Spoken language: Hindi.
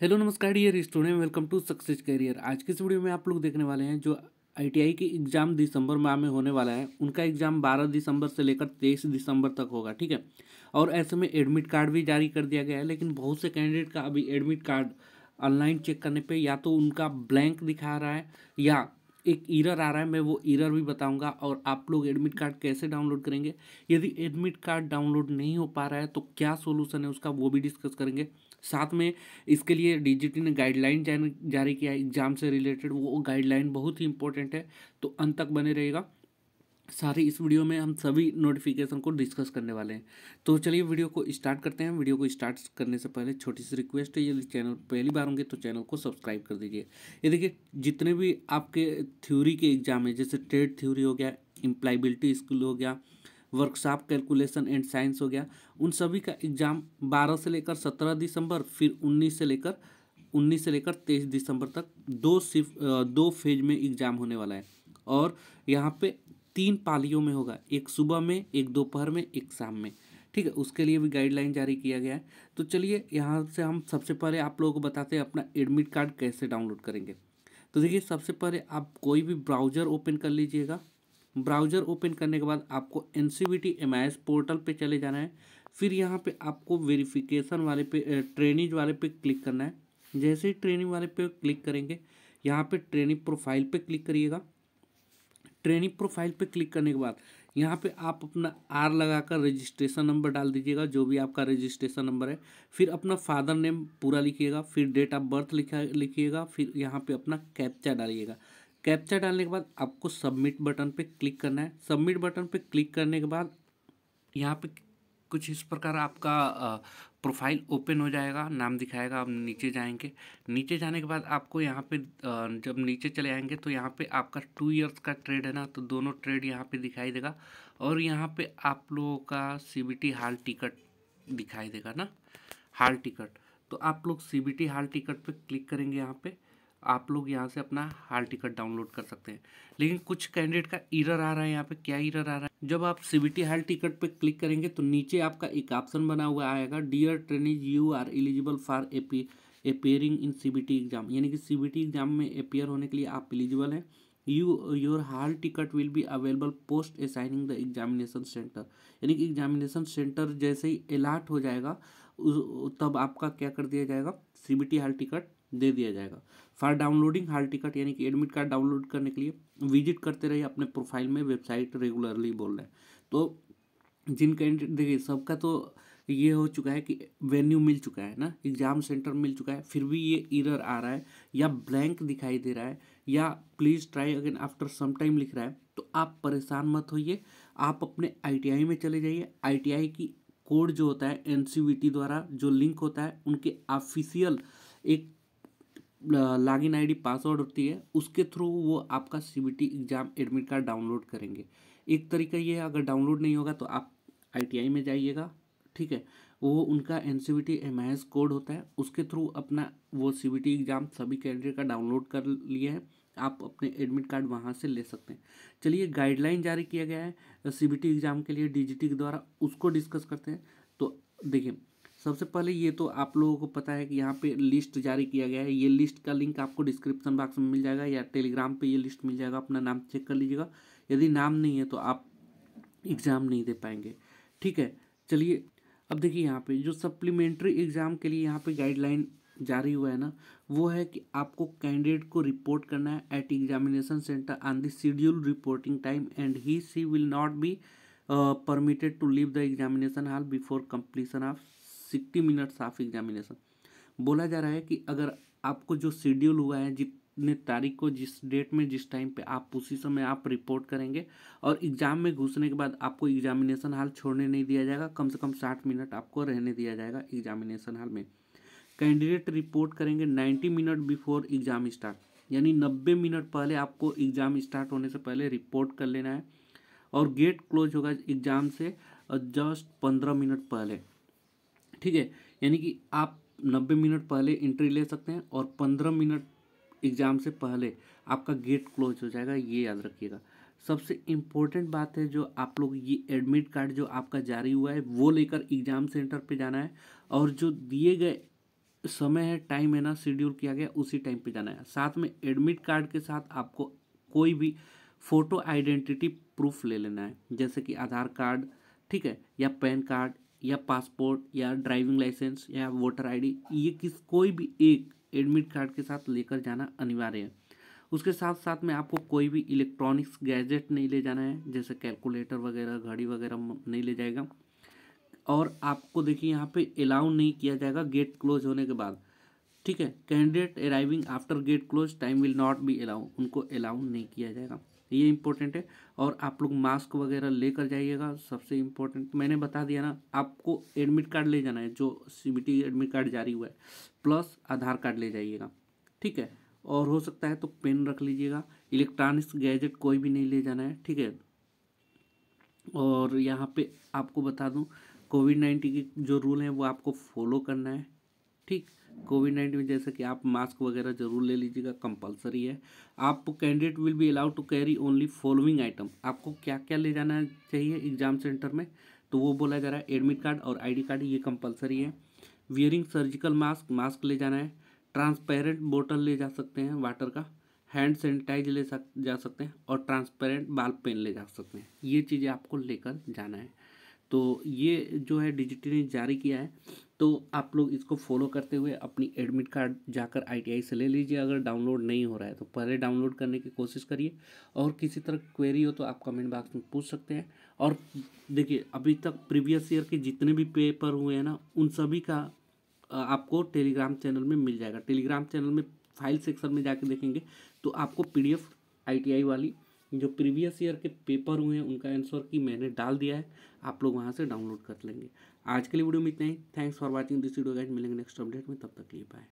हेलो नमस्कार dear student welcome to success career आज की इस वीडियो में आप लोग देखने वाले हैं जो आईटीआई की एग्ज़ाम दिसंबर माह में होने वाला है उनका एग्ज़ाम 12 दिसंबर से लेकर 23 दिसंबर तक होगा ठीक है और ऐसे में एडमिट कार्ड भी जारी कर दिया गया है लेकिन बहुत से कैंडिडेट का अभी एडमिट कार्ड ऑनलाइन चेक करने पर या तो उनका ब्लैंक दिखा रहा है या एक ईरर आ रहा है मैं वो ईरर भी बताऊंगा और आप लोग एडमिट कार्ड कैसे डाउनलोड करेंगे यदि एडमिट कार्ड डाउनलोड नहीं हो पा रहा है तो क्या सोल्यूशन है उसका वो भी डिस्कस करेंगे साथ में इसके लिए डीजीटी ने गाइडलाइन जारी किया है एग्जाम से रिलेटेड वो गाइडलाइन बहुत ही इंपॉर्टेंट है तो अंत तक बने रहेगा सारे इस वीडियो में हम सभी नोटिफिकेशन को डिस्कस करने वाले हैं तो चलिए वीडियो को स्टार्ट करते हैं वीडियो को स्टार्ट करने से पहले छोटी सी रिक्वेस्ट है यदि चैनल पहली बार होंगे तो चैनल को सब्सक्राइब कर दीजिए ये देखिए जितने भी आपके थ्योरी के एग्जाम हैं जैसे ट्रेड थ्योरी हो गया इम्प्लाइबिलिटी स्किल हो गया वर्कशॉप कैलकुलेशन एंड साइंस हो गया उन सभी का एग्ज़ाम बारह से लेकर सत्रह दिसंबर फिर उन्नीस से लेकर उन्नीस से लेकर तेईस दिसंबर तक दो सिर्फ दो फेज में एग्ज़ाम होने वाला है और यहाँ पे तीन पालियों में होगा एक सुबह में एक दोपहर में एक शाम में ठीक है उसके लिए भी गाइडलाइन जारी किया गया है तो चलिए यहाँ से हम सबसे पहले आप लोगों को बताते हैं अपना एडमिट कार्ड कैसे डाउनलोड करेंगे तो देखिए सबसे पहले आप कोई भी ब्राउज़र ओपन कर लीजिएगा ब्राउज़र ओपन करने के बाद आपको N C B T M I S portal पर चले जाना है फिर यहाँ पे आपको वेरिफिकेशन वाले पे ट्रेनिंग वाले पे क्लिक करना है जैसे ही ट्रेनिंग वाले पे क्लिक करेंगे यहाँ पे ट्रेनिंग प्रोफाइल पे क्लिक करिएगा ट्रेनिंग प्रोफाइल पे क्लिक करने के बाद यहाँ पे आप अपना आर लगाकर रजिस्ट्रेशन नंबर डाल दीजिएगा जो भी आपका रजिस्ट्रेशन नंबर है फिर अपना फादर नेम पूरा लिखिएगा फिर डेट ऑफ बर्थ लिखा लिखिएगा फिर यहाँ पे अपना कैप्चा डालिएगा कैप्चा डालने के बाद आपको सबमिट बटन पे क्लिक करना है सबमिट बटन पे क्लिक करने के बाद यहाँ पे कुछ इस प्रकार आपका प्रोफाइल ओपन हो जाएगा नाम दिखाएगा आप नीचे जाएंगे नीचे जाने के बाद आपको यहाँ पे जब नीचे चले आएंगे तो यहाँ पे आपका टू इयर्स का ट्रेड है ना तो दोनों ट्रेड यहाँ पे दिखाई देगा और यहाँ पे आप लोगों का सीबीटी हाल टिकट दिखाई देगा ना हाल टिकट तो आप लोग टी हाल टिकट पर क्लिक करेंगे यहाँ पर आप लोग यहाँ से अपना हाल टिकट डाउनलोड कर सकते हैं लेकिन कुछ कैंडिडेट का इरर आ रहा है यहाँ पे क्या इरर आ रहा है जब आप सीबीटी हाल टिकट पे क्लिक करेंगे तो नीचे आपका एक ऑप्शन बना हुआ आएगा dear trainees you are eligible for ap appearing in C exam यानी कि सी एग्जाम में अपेयर होने के लिए आप एलिजिबल हैं you your hall ticket will be available post assigning the examination centre यानी कि एग्जामिनेशन सेंटर जैसे ही अलाट हो जाएगा तब आपका क्या कर दिया जाएगा सीबीटी हाल टिकट दे दिया जाएगा फॉर डाउनलोडिंग हाल टिकट यानी कि एडमिट कार्ड डाउनलोड करने के लिए विजिट करते रहिए अपने प्रोफाइल में वेबसाइट रेगुलरली बोल रहे हैं तो जिन कैंडिडेट देखिए सबका तो ये हो चुका है कि वेन्यू मिल चुका है ना एग्ज़ाम सेंटर मिल चुका है फिर भी ये इरर आ रहा है या ब्लैंक दिखाई दे रहा है या please try again after some time लिख रहा है तो आप परेशान मत होइए आप अपने आईटीआई में चले जाइए आईटीआई की कोड जो होता है एनसीवीटी द्वारा जो लिंक होता है उनके ऑफिशियल एक लॉगिन आईडी पासवर्ड होती है उसके थ्रू वो आपका CBT exam admit card download करेंगे एक तरीका ये है अगर डाउनलोड नहीं होगा तो आप आईटीआई में जाइएगा ठीक है वो उनका N C B T M I S code होता है उसके थ्रू अपना वो सी बी टी एग्ज़ाम सभी कैंडिडेट का डाउनलोड कर लिए हैं आप अपने एडमिट कार्ड वहाँ से ले सकते हैं चलिए गाइडलाइन जारी किया गया है सी बी टी एग्ज़ाम के लिए डी जी टी के द्वारा उसको डिस्कस करते हैं तो देखिए सबसे पहले ये तो आप लोगों को पता है कि यहाँ पे लिस्ट जारी किया गया है ये लिस्ट का लिंक आपको डिस्क्रिप्शन बॉक्स में मिल जाएगा या टेलीग्राम पे ये लिस्ट मिल जाएगा अपना नाम चेक कर लीजिएगा यदि नाम नहीं है तो आप एग्ज़ाम नहीं दे पाएंगे ठीक है चलिए अब देखिए यहाँ पर जो सप्लीमेंट्री एग्ज़ाम के लिए यहाँ पर गाइडलाइन जारी हुआ है ना वो है कि आपको कैंडिडेट को रिपोर्ट करना है at examination centre on the schedule reporting time and he she will not be permitted to leave the examination hall before completion of sixty minutes of examination बोला जा रहा है कि अगर आपको जो शेड्यूल हुआ है जितने तारीख को जिस डेट में जिस टाइम पे आप उसी समय आप रिपोर्ट करेंगे और एग्ज़ाम में घुसने के बाद आपको एग्जामिनेशन हाल छोड़ने नहीं दिया जाएगा कम से कम साठ मिनट आपको रहने दिया जाएगा एग्जामिनेशन हाल में कैंडिडेट रिपोर्ट करेंगे ninety minute before exam start यानी नब्बे मिनट पहले आपको एग्ज़ाम स्टार्ट होने से पहले रिपोर्ट कर लेना है और गेट क्लोज होगा एग्ज़ाम से जस्ट पंद्रह मिनट पहले ठीक है यानी कि आप नब्बे मिनट पहले इंट्री ले सकते हैं और पंद्रह मिनट एग्ज़ाम से पहले आपका गेट क्लोज हो जाएगा ये याद रखिएगा सबसे इम्पोर्टेंट बात है जो आप लोग ये एडमिट कार्ड जो आपका जारी हुआ है वो लेकर एग्ज़ाम सेंटर पे जाना है और जो दिए गए समय है टाइम है ना शेड्यूल किया गया उसी टाइम पे जाना है साथ में एडमिट कार्ड के साथ आपको कोई भी फ़ोटो आइडेंटिटी प्रूफ ले लेना है जैसे कि आधार कार्ड ठीक है या पैन कार्ड या पासपोर्ट या ड्राइविंग लाइसेंस या वोटर आईडी ये किस कोई भी एक एडमिट कार्ड के साथ लेकर जाना अनिवार्य है उसके साथ साथ में आपको कोई भी इलेक्ट्रॉनिक्स गैजेट नहीं ले जाना है जैसे कैलकुलेटर वगैरह घड़ी वगैरह नहीं ले जाएगा और आपको देखिए यहाँ पे अलाउ नहीं किया जाएगा गेट क्लोज होने के बाद ठीक है candidate arriving after gate close time will not be allow उनको अलाउ नहीं किया जाएगा ये इम्पोर्टेंट है और आप लोग मास्क वगैरह लेकर जाइएगा सबसे इम्पोर्टेंट तो मैंने बता दिया ना आपको एडमिट कार्ड ले जाना है जो सी एडमिट कार्ड जारी हुआ है प्लस आधार कार्ड ले जाइएगा ठीक है और हो सकता है तो पेन रख लीजिएगा इलेक्ट्रॉनिक्स गैजेट कोई भी नहीं ले जाना है ठीक है और यहाँ पे आपको बता दूँ कोविड नाइन्टीन के जो रूल हैं वो आपको फॉलो करना है ठीक कोविड नाइन्टीन में जैसे कि आप मास्क वगैरह जरूर ले लीजिएगा कंपलसरी है आप candidate will be allowed to carry only following item आपको क्या क्या ले जाना चाहिए एग्जाम सेंटर में तो वो बोला जा रहा है एडमिट कार्ड और आईडी कार्ड ये कंपलसरी है वियरिंग सर्जिकल मास्क मास्क ले जाना है ट्रांसपेरेंट बोटल ले जा सकते हैं वाटर का हैंड सैनिटाइज ले सक जा सकते हैं और ट्रांसपेरेंट बाल पेन ले जा सकते हैं ये चीज़ें आपको लेकर जाना है तो ये जो है डिजिटल ने जारी किया है तो आप लोग इसको फॉलो करते हुए अपनी एडमिट कार्ड जाकर आईटीआई से ले लीजिए अगर डाउनलोड नहीं हो रहा है तो पहले डाउनलोड करने की कोशिश करिए और किसी तरह क्वेरी हो तो आप कमेंट बॉक्स में पूछ सकते हैं और देखिए अभी तक प्रीवियस ईयर के जितने भी पेपर हुए हैं ना उन सभी का आपको टेलीग्राम चैनल में मिल जाएगा टेलीग्राम चैनल में फाइल सेक्शन में जाके देखेंगे तो आपको पीडीएफ आईटीआई वाली जो प्रीवियस ईयर के पेपर हुए हैं उनका आंसर की मैंने डाल दिया है आप लोग वहाँ से डाउनलोड कर लेंगे आज के लिए वीडियो में इतना ही thanks for watching this video guide मिलेंगे नेक्स्ट अपडेट में तब तक के लिए बाय